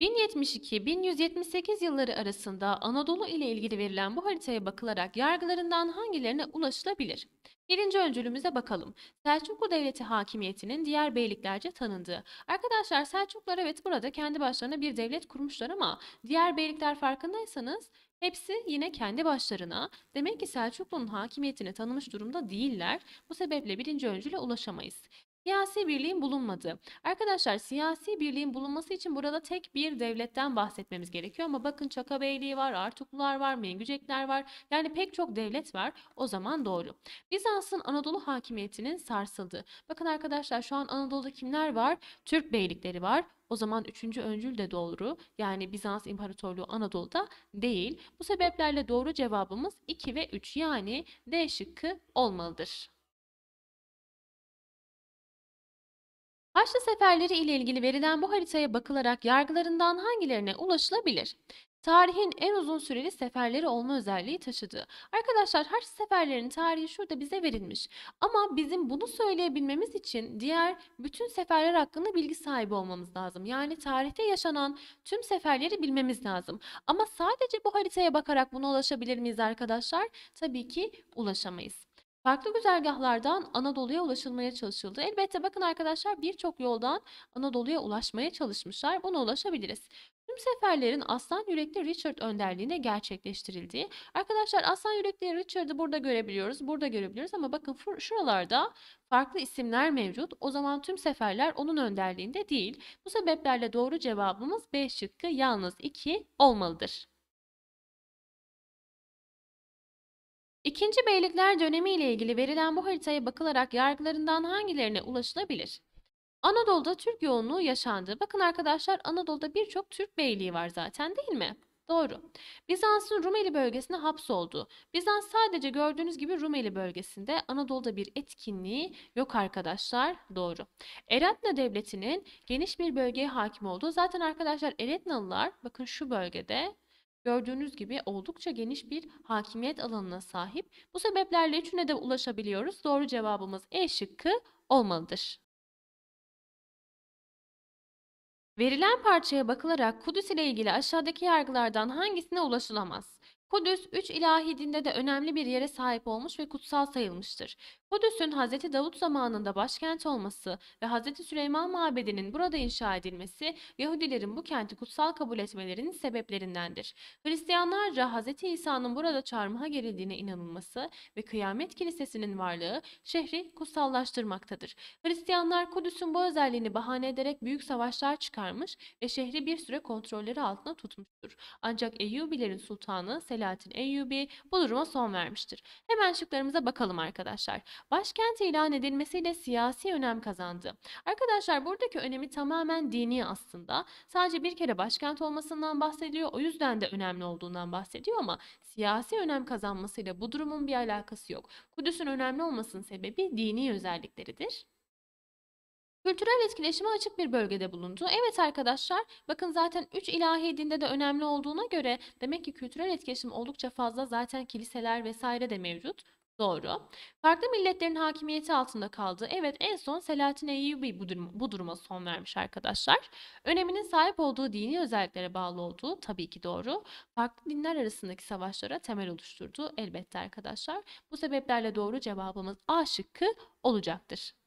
1072-1178 yılları arasında Anadolu ile ilgili verilen bu haritaya bakılarak yargılarından hangilerine ulaşılabilir? Birinci öncülümüze bakalım. Selçuklu Devleti hakimiyetinin diğer beyliklerce tanındığı. Arkadaşlar Selçuklular evet burada kendi başlarına bir devlet kurmuşlar ama diğer beylikler farkındaysanız Hepsi yine kendi başlarına. Demek ki Selçuklu'nun hakimiyetini tanımış durumda değiller. Bu sebeple birinci öncüle ulaşamayız. Siyasi birliğin bulunmadı. Arkadaşlar siyasi birliğin bulunması için burada tek bir devletten bahsetmemiz gerekiyor ama bakın Çaka Beyliği var, Artuklular var, Mengücekler var. Yani pek çok devlet var. O zaman doğru. Bizans'ın Anadolu hakimiyetinin sarsıldı. Bakın arkadaşlar şu an Anadolu'da kimler var? Türk beylikleri var. O zaman 3. öncül de doğru. Yani Bizans İmparatorluğu Anadolu'da değil. Bu sebeplerle doğru cevabımız 2 ve 3 yani D şıkkı olmalıdır. Haçlı seferleri ile ilgili verilen bu haritaya bakılarak yargılarından hangilerine ulaşılabilir? Tarihin en uzun süreli seferleri olma özelliği taşıdı. Arkadaşlar Haçlı seferlerinin tarihi şurada bize verilmiş. Ama bizim bunu söyleyebilmemiz için diğer bütün seferler hakkında bilgi sahibi olmamız lazım. Yani tarihte yaşanan tüm seferleri bilmemiz lazım. Ama sadece bu haritaya bakarak buna ulaşabilir miyiz arkadaşlar? Tabii ki ulaşamayız. Farklı güzergahlardan Anadolu'ya ulaşılmaya çalışıldı. Elbette bakın arkadaşlar birçok yoldan Anadolu'ya ulaşmaya çalışmışlar. Buna ulaşabiliriz. Tüm seferlerin Aslan Yürekli Richard önderliğinde gerçekleştirildiği. Arkadaşlar Aslan Yürekli Richard'ı burada görebiliyoruz. Burada görebiliyoruz ama bakın şuralarda farklı isimler mevcut. O zaman tüm seferler onun önderliğinde değil. Bu sebeplerle doğru cevabımız B şıkkı yalnız 2 olmalıdır. İkinci beylikler dönemi ile ilgili verilen bu haritaya bakılarak yargılarından hangilerine ulaşılabilir? Anadolu'da Türk yoğunluğu yaşandı. Bakın arkadaşlar Anadolu'da birçok Türk beyliği var zaten değil mi? Doğru. Bizans'ın Rumeli bölgesine hapsoldu. Bizans sadece gördüğünüz gibi Rumeli bölgesinde Anadolu'da bir etkinliği yok arkadaşlar. Doğru. Eretna Devleti'nin geniş bir bölgeye hakim olduğu zaten arkadaşlar Eretnalılar bakın şu bölgede Gördüğünüz gibi oldukça geniş bir hakimiyet alanına sahip. Bu sebeplerle üçüne de ulaşabiliyoruz. Doğru cevabımız E şıkkı olmalıdır. Verilen parçaya bakılarak Kudüs ile ilgili aşağıdaki yargılardan hangisine ulaşılamaz? Kudüs, üç ilahi dinde de önemli bir yere sahip olmuş ve kutsal sayılmıştır. Kudüs'ün Hz. Davut zamanında başkent olması ve Hz. Süleyman Mabedi'nin burada inşa edilmesi, Yahudilerin bu kenti kutsal kabul etmelerinin sebeplerindendir. Hristiyanlarca Hz. İsa'nın burada çarmıha gerildiğine inanılması ve kıyamet kilisesinin varlığı şehri kutsallaştırmaktadır. Hristiyanlar Kudüs'ün bu özelliğini bahane ederek büyük savaşlar çıkarmış ve şehri bir süre kontrolleri altına tutmuştur. Ancak Eyyubilerin sultanı Selahattin Selahattin Eyyubi bu duruma son vermiştir. Hemen şıklarımıza bakalım arkadaşlar. Başkent ilan edilmesiyle siyasi önem kazandı. Arkadaşlar buradaki önemi tamamen dini aslında. Sadece bir kere başkent olmasından bahsediyor, O yüzden de önemli olduğundan bahsediyor ama siyasi önem kazanmasıyla bu durumun bir alakası yok. Kudüs'ün önemli olmasının sebebi dini özellikleridir. Kültürel etkileşime açık bir bölgede bulundu. Evet arkadaşlar bakın zaten 3 ilahi dinde de önemli olduğuna göre demek ki kültürel etkileşim oldukça fazla zaten kiliseler vesaire de mevcut. Doğru. Farklı milletlerin hakimiyeti altında kaldı. Evet en son Selahattin Eyyubi bu, duruma, bu duruma son vermiş arkadaşlar. Öneminin sahip olduğu dini özelliklere bağlı olduğu tabii ki doğru. Farklı dinler arasındaki savaşlara temel oluşturdu elbette arkadaşlar. Bu sebeplerle doğru cevabımız A şıkkı olacaktır.